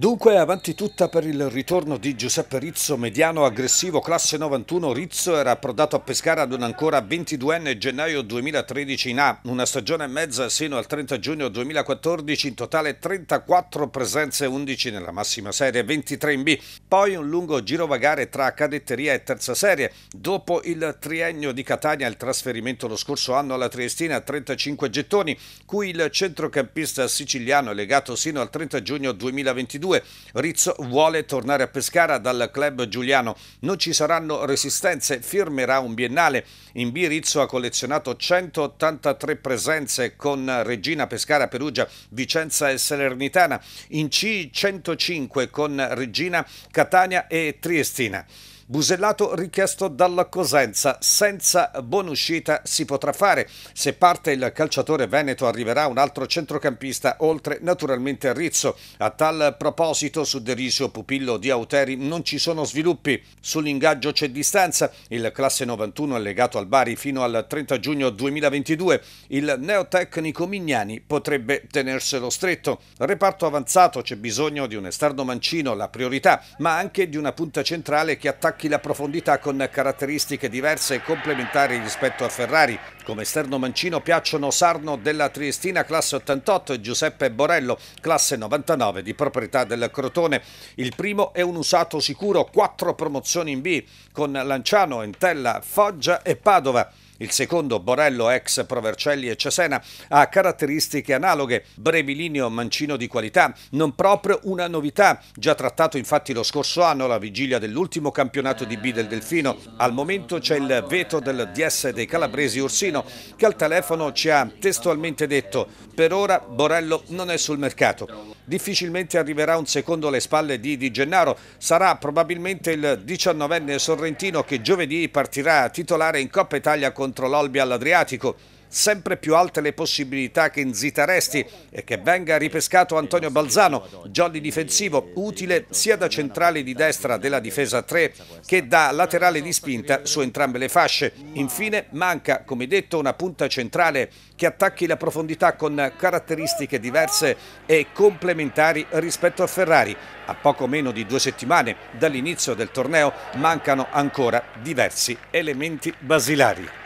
Dunque avanti tutta per il ritorno di Giuseppe Rizzo, mediano aggressivo classe 91. Rizzo era approdato a Pescara ad un ancora 22enne gennaio 2013 in A, una stagione e mezza sino al 30 giugno 2014, in totale 34 presenze, 11 nella massima serie, 23 in B. Poi un lungo girovagare tra cadetteria e terza serie. Dopo il triennio di Catania, il trasferimento lo scorso anno alla Triestina, 35 gettoni, cui il centrocampista siciliano è legato sino al 30 giugno 2022 2022. Rizzo vuole tornare a Pescara dal club giuliano. Non ci saranno resistenze, firmerà un biennale. In B Rizzo ha collezionato 183 presenze con Regina, Pescara, Perugia, Vicenza e Salernitana. In C 105 con Regina, Catania e Triestina. Busellato richiesto dalla Cosenza, senza buonuscita si potrà fare. Se parte il calciatore veneto arriverà un altro centrocampista, oltre naturalmente a Rizzo. A tal proposito su Derisio Pupillo di Auteri non ci sono sviluppi, sull'ingaggio c'è distanza, il classe 91 è legato al Bari fino al 30 giugno 2022, il neotecnico Mignani potrebbe tenerselo stretto. Reparto avanzato c'è bisogno di un esterno mancino, la priorità, ma anche di una punta centrale che attacca attacchi la profondità con caratteristiche diverse e complementari rispetto a Ferrari. Come esterno mancino piacciono Sarno della Triestina classe 88 e Giuseppe Borello classe 99 di proprietà del Crotone. Il primo è un usato sicuro, quattro promozioni in B con Lanciano, Entella, Foggia e Padova. Il secondo, Borello, ex Provercelli e Cesena, ha caratteristiche analoghe, brevi brevilineo mancino di qualità, non proprio una novità, già trattato infatti lo scorso anno alla vigilia dell'ultimo campionato di B del Delfino. Al momento c'è il veto del DS dei calabresi Ursino che al telefono ci ha testualmente detto per ora Borello non è sul mercato. Difficilmente arriverà un secondo alle spalle di Di Gennaro, sarà probabilmente il 19enne sorrentino che giovedì partirà a titolare in Coppa Italia con contro l'Olbi all'Adriatico. Sempre più alte le possibilità che Nzita resti e che venga ripescato Antonio Balzano, jolly difensivo, utile sia da centrale di destra della difesa 3 che da laterale di spinta su entrambe le fasce. Infine manca, come detto, una punta centrale che attacchi la profondità con caratteristiche diverse e complementari rispetto a Ferrari. A poco meno di due settimane dall'inizio del torneo mancano ancora diversi elementi basilari.